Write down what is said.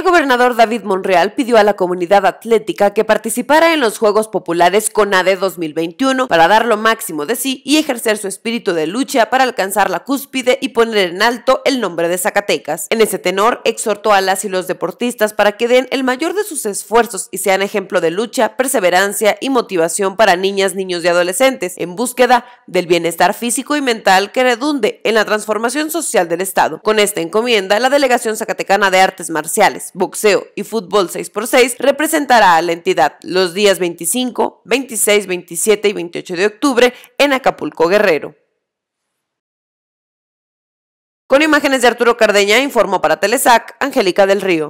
El gobernador David Monreal pidió a la comunidad atlética que participara en los Juegos Populares CONADE 2021 para dar lo máximo de sí y ejercer su espíritu de lucha para alcanzar la cúspide y poner en alto el nombre de Zacatecas. En ese tenor, exhortó a las y los deportistas para que den el mayor de sus esfuerzos y sean ejemplo de lucha, perseverancia y motivación para niñas, niños y adolescentes en búsqueda del bienestar físico y mental que redunde en la transformación social del Estado. Con esta encomienda, la Delegación Zacatecana de Artes Marciales boxeo y fútbol 6x6 representará a la entidad los días 25, 26, 27 y 28 de octubre en Acapulco Guerrero. Con imágenes de Arturo Cardeña informó para Telesac Angélica del Río.